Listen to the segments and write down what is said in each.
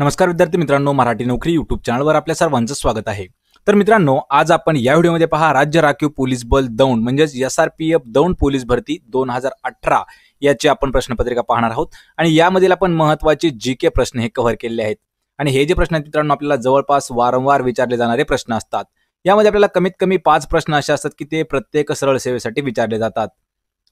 नमस्कार विद्यार्थी मित्रांनो मराठी नोकरी युट्यूब चॅनलवर आपल्या सर्वांचं स्वागत आहे तर मित्रांनो आज आपण या व्हिडिओमध्ये पहा राज्य राखीव पोलीस बल दौंड म्हणजेच S R P F Daund police भरती दोन हजार अठरा याची आपण प्रश्नपत्रिका पाहणार आहोत आणि यामधील आपण महत्त्वाचे जी के प्रश्न हे कव्हर केले आहेत आणि हे जे प्रश्न आहेत मित्रांनो आपल्याला जवळपास वारंवार विचारले जाणारे प्रश्न असतात यामध्ये आपल्याला कमीत कमी पाच प्रश्न असे असतात की ते प्रत्येक सरळ सेवेसाठी विचारले जातात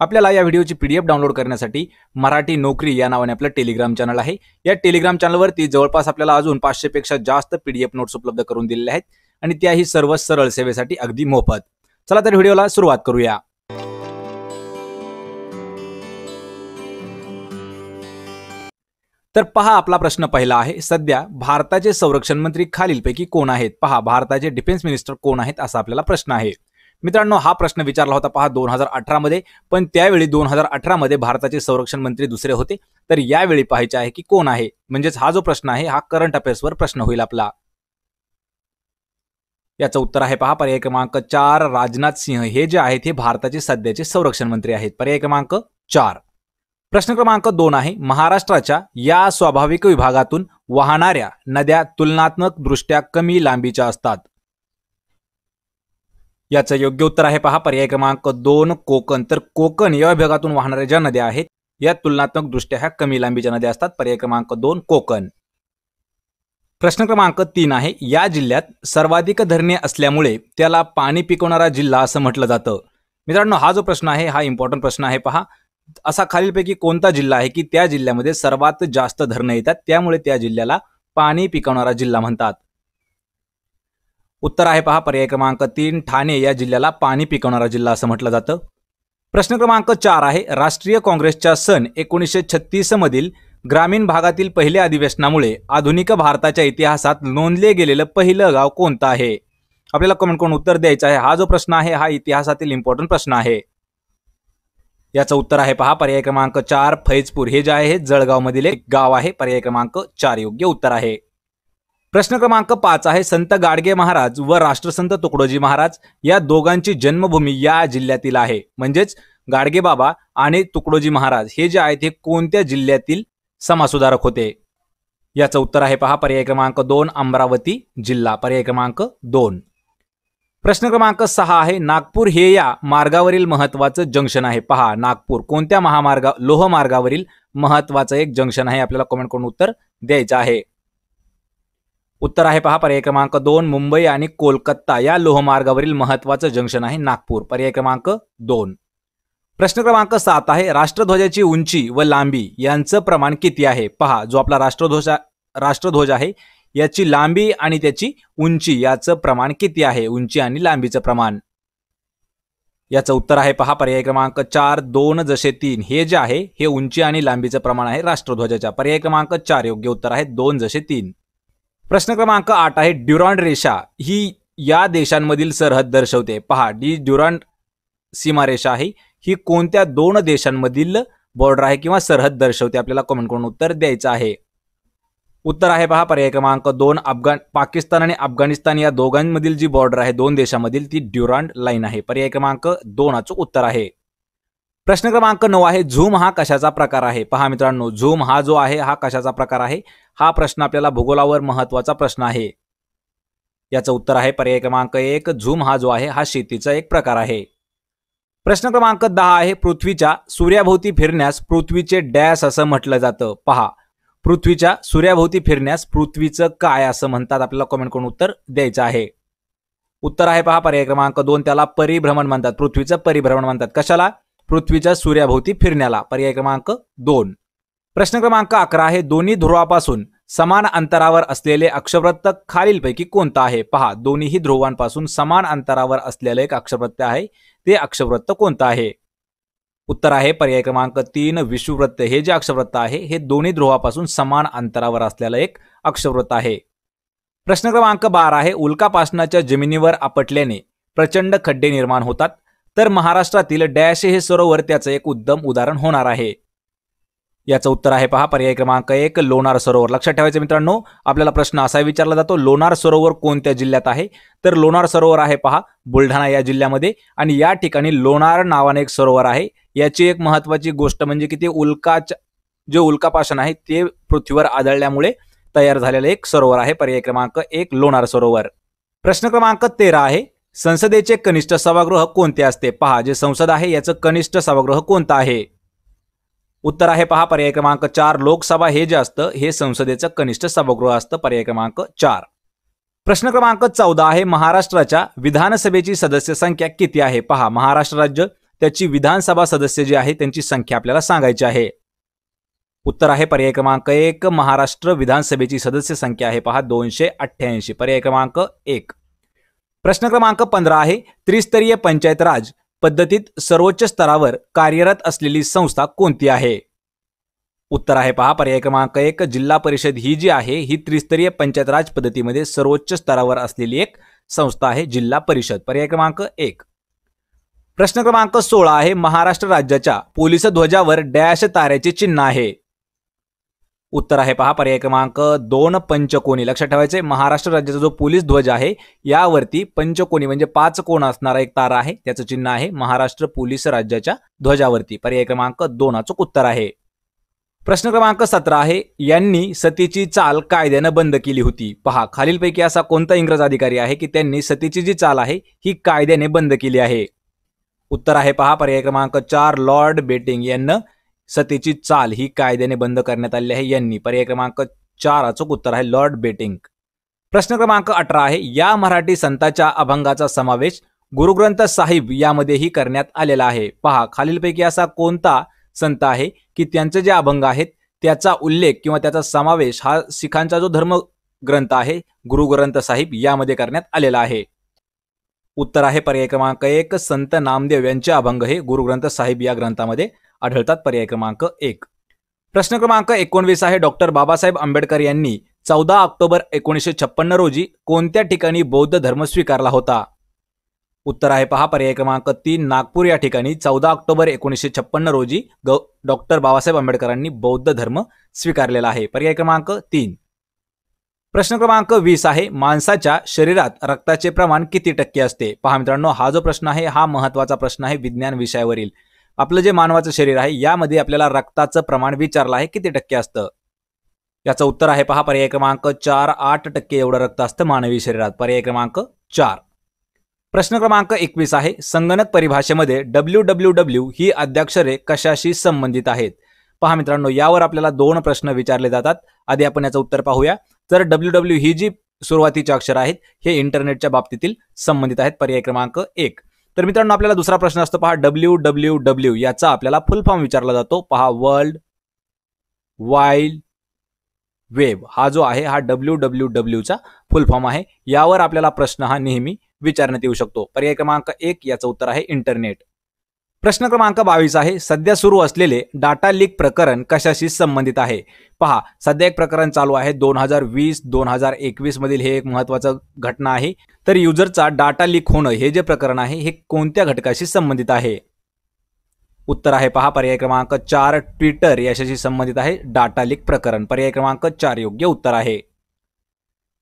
आपल्याला या व्हिडिओची पीडीएफ डाउनलोड करण्यासाठी मराठी नोकरी या नावाने आपलं टेलिग्राम चॅनल आहे या टेलिग्राम चॅनलवरती जवळपास आपल्याला अजून पाचशेपेक्षा जास्त पीडीएफ नोट्स उपलब्ध करून दिलेले आहेत आणि त्याही सर्व सरळ सेवेसाठी अगदी मोफत चला तर व्हिडिओला सुरुवात करूया तर पहा आपला प्रश्न पहिला आहे सध्या भारताचे संरक्षण मंत्री खालीलपैकी कोण आहेत पहा भारताचे डिफेन्स मिनिस्टर कोण आहेत असा आपल्याला प्रश्न आहे मित्रांनो हा प्रश्न विचारला होता पहा दोन हजार अठरामध्ये पण त्यावेळी दोन हजार अठरामध्ये भारताचे संरक्षण मंत्री दुसरे होते तर यावेळी पाहायचे आहे की कोण आहे म्हणजेच हा जो प्रश्न आहे हा करंट अफेअर्सवर प्रश्न होईल आपला याचं उत्तर आहे पहा पर्याय क्रमांक चार राजनाथ सिंह हे जे आहेत हे भारताचे सध्याचे संरक्षण मंत्री आहेत पर्याय क्रमांक चार प्रश्न क्रमांक दोन आहे महाराष्ट्राच्या या स्वाभाविक विभागातून वाहणाऱ्या नद्या तुलनात्मक दृष्ट्या कमी लांबीच्या असतात याचं योग्य उत्तर आहे पहा पर्याय क्रमांक दोन कोकण तर कोकण या विभागातून वाहणाऱ्या ज्या नद्या आहेत या तुलनात्मक दृष्ट्या ह्या कमी लांबीच्या नद्या असतात पर्याय क्रमांक दोन कोकण प्रश्न क्रमांक तीन आहे या जिल्ह्यात सर्वाधिक धरणे असल्यामुळे त्याला पाणी पिकवणारा जिल्हा असं म्हटलं जातं मित्रांनो हा जो प्रश्न आहे हा इम्पॉर्टंट प्रश्न आहे पहा असा खालीलपैकी कोणता जिल्हा आहे की त्या जिल्ह्यामध्ये सर्वात जास्त धरणं येतात त्यामुळे त्या जिल्ह्याला पाणी पिकवणारा जिल्हा म्हणतात उत्तर आहे पहा पर्याय क्रमांक तीन ठाणे या जिल्ह्याला पाणी पिकवणारा जिल्हा असं म्हटलं जातं प्रश्न क्रमांक चार आहे राष्ट्रीय काँग्रेसच्या सन एकोणीसशे छत्तीसमधील ग्रामीण भागातील पहिल्या अधिवेशनामुळे आधुनिक भारताच्या इतिहासात नोंदले गेलेलं पहिलं गाव कोणतं आहे आपल्याला कमेंट करून उत्तर द्यायचं आहे हा जो प्रश्न आहे हा इतिहासातील इम्पॉर्टंट प्रश्न आहे याचं उत्तर आहे पहा पर्याय क्रमांक चार फैजपूर हे जे आहे जळगावमधील एक गाव आहे पर्याय क्रमांक चार योग्य उत्तर आहे प्रश्न क्रमांक पाच आहे संत गाडगे महाराज व राष्ट्रसंत तुकडोजी महाराज या दोघांची जन्मभूमी या जिल्ह्यातील आहे म्हणजेच गाडगे बाबा आणि तुकडोजी महाराज हे जे आहेत हे कोणत्या जिल्ह्यातील समाजसुधारक होते याचं उत्तर आहे पहा पर्याय क्रमांक दोन अमरावती जिल्हा पर्याय क्रमांक दोन प्रश्न क्रमांक सहा आहे नागपूर हे या मार्गावरील महत्वाचं जंक्शन आहे पहा नागपूर कोणत्या महामार्गा लोहमार्गावरील महत्वाचं एक जंक्शन आहे आपल्याला कमेंट करून उत्तर द्यायचं आहे उत्तर आहे पहा पर्याय क्रमांक दोन मुंबई आणि कोलकाता या लोहमार्गावरील महत्वाचं जंक्शन आहे नागपूर पर्याय क्रमांक दोन प्रश्न क्रमांक सात आहे राष्ट्रध्वजाची उंची व लांबी यांचं प्रमाण किती आहे पहा जो आपला राष्ट्रध्वज राष्ट्रध्वज आहे याची लांबी आणि त्याची उंची याचं प्रमाण किती आहे उंची आणि लांबीचं प्रमाण याचं उत्तर आहे पहा पर्याय क्रमांक चार दोन जसे तीन हे जे आहे हे उंची आणि लांबीचं प्रमाण आहे राष्ट्रध्वजाच्या पर्याय क्रमांक चार योग्य उत्तर आहे दोन जसे तीन प्रश्न क्रमांक आठ आहे ड्युरॉन्ड रेषा ही या देशांमधील सरहद दर्शवते पहा डी ड्युरॉन्ड सीमारेषा आहे ही कोणत्या दोन देशांमधील बॉर्डर आहे किंवा सरहद दर्शवते आपल्याला कमेंट करून उत्तर द्यायचं आहे उत्तर आहे पहा पर्याय क्रमांक दोन अफगाण पाकिस्तान आणि अफगाणिस्तान या दोघांमधील जी बॉर्डर आहे दोन देशांमधील ती ड्युरांड लाईन आहे पर्याय क्रमांक दोनाचं उत्तर आहे प्रश्न क्रमांक नऊ आहे झूम हा कशाचा प्रकार आहे पहा मित्रांनो झूम हा जो आहे हा कशाचा प्रकार आहे हा प्रश्न आपल्याला भूगोलावर महत्वाचा प्रश्न आहे याचं उत्तर आहे पर्याय क्रमांक एक झूम हा जो आहे हा शेतीचा एक प्रकार आहे प्रश्न क्रमांक दहा आहे पृथ्वीच्या सूर्याभोवती फिरण्यास पृथ्वीचे डॅश असं म्हटलं जातं पहा पृथ्वीच्या सूर्याभोवती फिरण्यास पृथ्वीचं काय असं म्हणतात आपल्याला कमेंट करून उत्तर द्यायचं आहे उत्तर आहे पहा पर्याय क्रमांक दोन त्याला परिभ्रमण म्हणतात पृथ्वीचं परिभ्रमण म्हणतात कशाला पृथ्वीच्या सूर्याभोवती फिरण्याला पर्याय क्रमांक दोन प्रश्न क्रमांक अकरा आहे दोन्ही ध्रुवापासून समान अंतरावर असलेले अक्षवृत्त खालीलपैकी कोणतं आहे पहा दोन्हीही ध्रुवांपासून समान अंतरावर असलेलं एक अक्षवृत्त आहे ते अक्षवृत्त कोणतं आहे उत्तर आहे पर्याय क्रमांक तीन विषुवृत्त हे जे अक्षवृत्त आहे हे दोन्ही ध्रुवापासून समान अंतरावर असलेलं एक अक्षवृत्त आहे प्रश्न क्रमांक बारा आहे उल्कापासनाच्या जमिनीवर आपटल्याने प्रचंड खड्डे निर्माण होतात तर महाराष्ट्रातील डॅश हे सरोवर त्याचं एक उद्दम उदाहरण होणार आहे याचं उत्तर आहे पहा पर्याय क्रमांक एक लोणार सरोवर लक्षात ठेवायचं मित्रांनो आपल्याला प्रश्न असा विचारला जातो लोणार सरोवर कोणत्या जिल्ह्यात आहे तर लोणार सरोवर आहे पहा बुलढाणा या जिल्ह्यामध्ये आणि या ठिकाणी लोणार नावाने एक सरोवर आहे याची एक महत्वाची गोष्ट म्हणजे की ते उल्काच जे उल्कापाषण आहे ते पृथ्वीवर आदळल्यामुळे तयार झालेलं एक सरोवर आहे पर्याय क्रमांक एक लोणार सरोवर प्रश्न क्रमांक तेरा आहे संसदेचे कनिष्ठ सभागृह कोणते असते पहा जे संसद आहे याचं कनिष्ठ सभागृह कोणतं आहे उत्तर आहे पहा पर्याय क्रमांक चार लोकसभा हे जे असतं हे संसदेचं कनिष्ठ सभागृह असतं पर्याय क्रमांक चार प्रश्न क्रमांक चौदा आहे महाराष्ट्राच्या विधानसभेची सदस्य संख्या किती आहे पहा महाराष्ट्र राज्य त्याची विधानसभा सदस्य जी आहे त्यांची संख्या आपल्याला सांगायची आहे उत्तर आहे पर्याय क्रमांक एक महाराष्ट्र विधानसभेची सदस्य संख्या आहे पहा दोनशे अठ्ठ्याऐंशी पर्याय क्रमांक एक प्रश्न क्रमांक पंधरा आहे त्रिस्तरीय पंचायत राज पद्धतीत सर्वोच्च स्तरावर कार्यरत असलेली संस्था कोणती आहे उत्तर आहे पहा पर्याय क्रमांक एक जिल्हा परिषद ही जी आहे ही त्रिस्तरीय पंचायत राज पद्धतीमध्ये सर्वोच्च स्तरावर असलेली एक संस्था आहे जिल्हा परिषद पर्याय क्रमांक एक प्रश्न क्रमांक सोळा आहे महाराष्ट्र राज्याच्या पोलिस ध्वजावर डॅश ताऱ्याचे चिन्ह आहे उत्तर आहे पहा पर्याय क्रमांक दोन पंचकोनी लक्षात ठेवायचे महाराष्ट्र राज्याचा जो पोलीस ध्वज आहे यावरती पंचकोनी म्हणजे पाच कोण असणारा एक तारा आहे त्याचं चिन्ह आहे महाराष्ट्र पोलीस राज्याच्या ध्वजावरती पर्याय क्रमांक अचूक उत्तर आहे प्रश्न क्रमांक सतरा आहे यांनी सतीची चाल कायद्यानं बंद केली होती पहा खालीलपैकी असा कोणता इंग्रज अधिकारी आहे की त्यांनी सतीची जी चाल आहे ही कायद्याने बंद केली आहे उत्तर आहे पहा पर्याय क्रमांक चार लॉर्ड बेटिंग यांना सतीची चाल ही कायद्याने बंद करण्यात आली आहे यांनी पर्याय क्रमांक चार अचूक उत्तर आहे लॉर्ड बेटिंग प्रश्न क्रमांक अठरा आहे या मराठी संताच्या अभंगाचा समावेश गुरुग्रंथ साहिब यामध्येही करण्यात आलेला आहे पहा खालीलपैकी असा कोणता संत आहे की त्यांचे जे अभंग आहेत त्याचा उल्लेख किंवा त्याचा समावेश हा सिखांचा जो धर्म ग्रंथ आहे गुरुग्रंथ साहिब यामध्ये करण्यात आलेला आहे उत्तर आहे पर्याय क्रमांक एक संत नामदेव यांचे अभंग हे गुरुग्रंथ साहिब या ग्रंथामध्ये आढळतात पर्याय क्रमांक एक प्रश्न क्रमांक एकोणवीस आहे डॉक्टर बाबासाहेब आंबेडकर यांनी चौदा ऑक्टोबर एकोणीसशे छप्पन्न रोजी कोणत्या ठिकाणी बौद्ध धर्म स्वीकारला होता उत्तर आहे पहा पर्याय क्रमांक तीन नागपूर या ठिकाणी चौदा ऑक्टोबर एकोणीसशे छप्पन्न रोजी डॉक्टर बाबासाहेब आंबेडकरांनी बौद्ध धर्म स्वीकारलेला आहे पर्याय क्रमांक तीन प्रश्न क्रमांक वीस आहे माणसाच्या शरीरात रक्ताचे प्रमाण किती टक्के असते पहा मित्रांनो हा जो प्रश्न आहे हा महत्वाचा प्रश्न आहे विज्ञान विषयावरील आपलं जे मानवाचं शरीर आहे यामध्ये आपल्याला रक्ताचं प्रमाण विचारलं आहे किती टक्के असतं याचं उत्तर आहे पहा पर्याय क्रमांक चार आठ टक्के एवढं रक्त असतं मानवी शरीरात पर्याय क्रमांक चार प्रश्न क्रमांक एकवीस आहे संगणक परिभाषेमध्ये डब्ल्यू डब्ल्यू डब्ल्यू ही अद्याक्षरे कशाशी संबंधित आहेत पहा मित्रांनो यावर आपल्याला दोन प्रश्न विचारले जातात आधी आपण याचं उत्तर पाहूया तर डब्ल्यू डब्ल्यू ही जी सुरुवातीचे अक्षर आहेत हे इंटरनेटच्या बाबतीतील संबंधित आहेत पर्याय क्रमांक एक तर मित्रांनो आपल्याला दुसरा प्रश्न असतो पहा डब्ल्यू डब्ल्यू डब्ल्यू याचा आपल्याला फुल फॉर्म विचारला जातो पहा वर्ल्ड वाईल्ड वेब हा जो आहे हा डब्ल्यू डब्ल्यू डब्ल्यूचा फुल फॉर्म आहे यावर आपल्याला प्रश्न हा नेहमी विचारण्यात येऊ शकतो पर्याय क्रमांक एक याचं उत्तर आहे इंटरनेट प्रश्न क्रमांक बावीस आहे सध्या सुरू असलेले डाटा लीक प्रकरण कशाशी संबंधित आहे पहा सध्या एक प्रकरण चालू आहे दोन हजार वीस दोन हजार एकवीस मधील हे एक महत्वाचं घटना आहे तर युजरचा डाटा लीक होणं हे जे प्रकरण आहे हे कोणत्या घटकाशी संबंधित आहे उत्तर आहे पहा पर्याय क्रमांक चार ट्विटर याच्याशी संबंधित आहे डाटा लीक प्रकरण पर्याय क्रमांक चार योग्य उत्तर आहे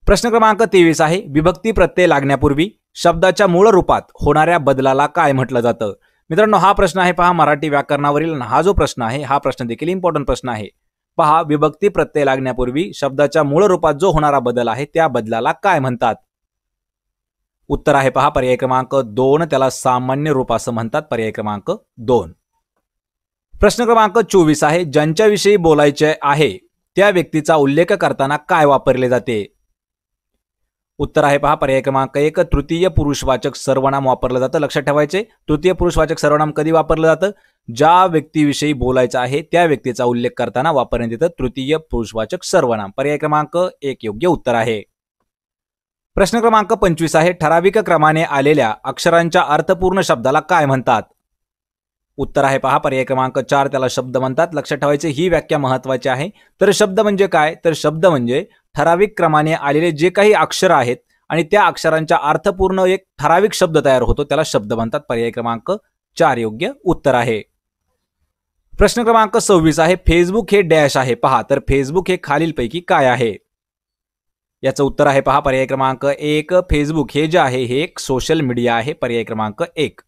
प्रश्न क्रमांक तेवीस आहे विभक्ती प्रत्यय लागण्यापूर्वी शब्दाच्या मूळ रूपात होणाऱ्या बदलाला काय म्हटलं जातं मित्रांनो हा प्रश्न आहे पहा मराठी व्याकरणावरील हा जो प्रश्न आहे हा प्रश्न देखील इम्पॉर्टंट प्रश्न आहे पहा विभक्ती प्रत्यय लागण्यापूर्वी शब्दाच्या मूळ रूपात जो होणारा बदल आहे त्या बदलाला काय म्हणतात उत्तर आहे पहा पर्याय क्रमांक दोन त्याला सामान्य रूप असं म्हणतात पर्याय क्रमांक दोन प्रश्न क्रमांक चोवीस आहे ज्यांच्याविषयी बोलायचे आहे त्या व्यक्तीचा उल्लेख करताना काय वापरले जाते उत्तर आहे पहा पर्याय क्रमांक एक तृतीय पुरुषवाचक सर्वनाम वापरलं जातं लक्षात ठेवायचे तृतीय पुरुषवाचक सर्वनाम कधी वापरलं जातं ज्या व्यक्तीविषयी बोलायचं आहे त्या व्यक्तीचा उल्लेख करताना वापरण्यात येतं तृतीय पुरुषवाचक सर्वनाम पर्याय क्रमांक एक योग्य उत्तर आहे प्रश्न क्रमांक पंचवीस आहे ठराविक क्रमाने आलेल्या अक्षरांच्या अर्थपूर्ण शब्दाला काय म्हणतात उत्तर आहे पहा पर्याय क्रमांक चार त्याला शब्द म्हणतात लक्षात ठेवायचे ही व्याख्या महत्वाची आहे तर शब्द म्हणजे काय तर शब्द म्हणजे ठराविक क्रमाने आलेले जे काही अक्षर आहेत आणि त्या अक्षरांच्या अर्थपूर्ण एक ठराविक शब्द तयार होतो त्याला शब्द म्हणतात पर्याय क्रमांक चार योग्य उत्तर आहे प्रश्न क्रमांक सव्वीस आहे फेसबुक हे डॅश आहे पहा तर फेसबुक हे खालीलपैकी काय आहे याचं उत्तर आहे पहा पर्याय क्रमांक एक फेसबुक हे जे आहे हे एक सोशल मीडिया आहे पर्याय क्रमांक एक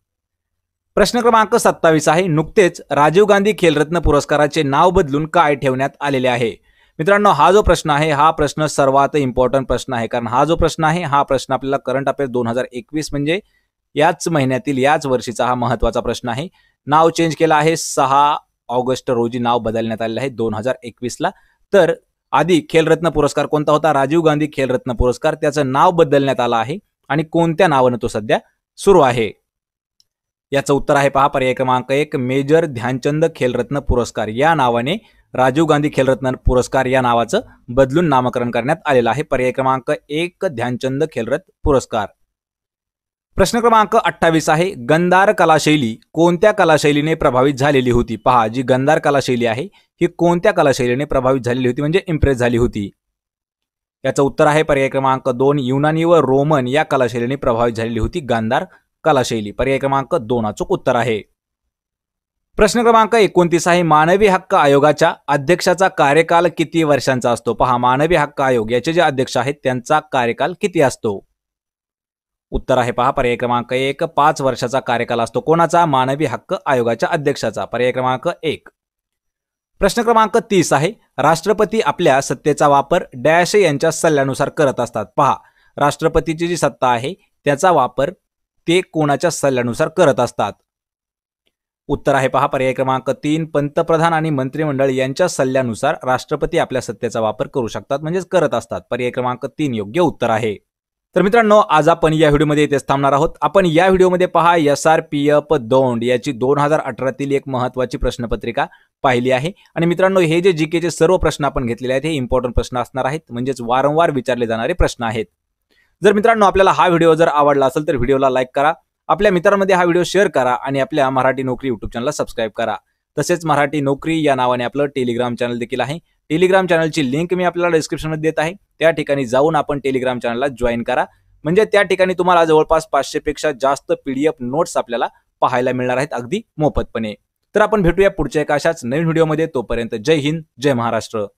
प्रश्न क्रमांक सत्तावीस आहे नुकतेच राजीव गांधी खेलरत्न पुरस्काराचे नाव बदलून काय ठेवण्यात आलेले आहे मित्रांनो हा जो प्रश्न आहे हा प्रश्न सर्वात इम्पॉर्टंट प्रश्न आहे कारण हा जो प्रश्न आहे हा प्रश्न आपल्याला करंट अफेअर्स दोन हजार एकवीस म्हणजे याच महिन्यातील याच वर्षीचा हा महत्वाचा प्रश्न आहे नाव चेंज केलं आहे सहा ऑगस्ट रोजी नाव बदलण्यात आलेलं आहे दोन हजार एकवीसला तर आधी खेलरत्न पुरस्कार कोणता होता राजीव गांधी खेलरत्न पुरस्कार त्याचं नाव बदलण्यात आलं आहे आणि कोणत्या नावानं तो सध्या सुरू आहे याचं उत्तर आहे पहा पर्याय क्रमांक एक मेजर ध्यानचंद खेलरत्न पुरस्कार या नावाने राजीव गांधी खेलरत्न पुरस्कार या नावाचं बदलून नामकरण करण्यात आलेलं आहे पर्याय क्रमांक एक ध्यानचंद खेलरत्न पुरस्कार प्रश्न क्रमांक अठ्ठावीस आहे गंधार कलाशैली कोणत्या कलाशैलीने प्रभावित झालेली होती पहा जी गंधार कलाशैली आहे ही कोणत्या कलाशैलीने प्रभावित झालेली होती म्हणजे इम्प्रेस झाली होती याचं उत्तर आहे पर्याय क्रमांक दोन युनानी व रोमन या कलाशैलीने प्रभावित झालेली होती गंधार कलाशैली पर्याय क्रमांक दोनाचं उत्तर आहे प्रश्न क्रमांक एकोणतीस आहे मानवी हक्क आयोगाच्या अध्यक्षाचा कार्यकाल किती वर्षांचा असतो पहा मानवी हक्क आयोग याचे जे अध्यक्ष आहेत त्यांचा कार्यकाल किती असतो उत्तर आहे पहा पर्याय क्रमांक एक पाच वर्षाचा कार्यकाल असतो कोणाचा मानवी हक्क आयोगाच्या अध्यक्षाचा पर्याय क्रमांक एक प्रश्न क्रमांक तीस आहे राष्ट्रपती आपल्या सत्तेचा वापर डॅश यांच्या सल्ल्यानुसार करत असतात पहा राष्ट्रपतीची जी सत्ता आहे त्याचा वापर ते कोणाच्या सल्ल्यानुसार करत असतात उत्तर आहे पहा पर्याय क्रमांक तीन पंतप्रधान आणि मंत्रिमंडळ यांच्या सल्ल्यानुसार राष्ट्रपती आपल्या सत्तेचा वापर करू शकतात म्हणजेच करत असतात पर्याय क्रमांक तीन योग्य उत्तर आहे तर मित्रांनो आज आपण या व्हिडिओमध्ये इथेच थांबणार आहोत आपण या व्हिडिओमध्ये पहा S R P F Daund याची दोन हजार अठरातील एक महत्वाची प्रश्नपत्रिका पाहिली आहे आणि मित्रांनो हे जे जी केचे सर्व प्रश्न आपण घेतलेले आहेत हे इम्पॉर्टंट प्रश्न असणार आहेत म्हणजेच वारंवार विचारले जाणारे प्रश्न आहेत जर मित्रांनो आपल्याला हा व्हिडिओ जर आवडला असेल तर व्हिडिओला लाईक करा आपल्या मित्रांमध्ये हा व्हिडिओ शेअर करा आणि आपल्या मराठी नोकरी युट्यूब चॅनलला सबस्क्राईब करा तसेच मराठी नोकरी या नावाने आपलं टेलिग्राम चॅनल देखील आहे टेलिग्राम चॅनलची लिंक मी आपल्याला डिस्क्रिप्शनमध्ये देत आहे त्या ठिकाणी जाऊन आपण टेलिग्राम चॅनलला जॉईन करा म्हणजे त्या ठिकाणी तुम्हाला जवळपास पेक्षा जास्त पीडीएफ नोट्स आपल्याला पाहायला मिळणार आहेत अगदी मोफतपणे तर आपण भेटूया पुढच्या एका अशाच नवीन व्हिडिओमध्ये तोपर्यंत जय हिंद जय महाराष्ट्र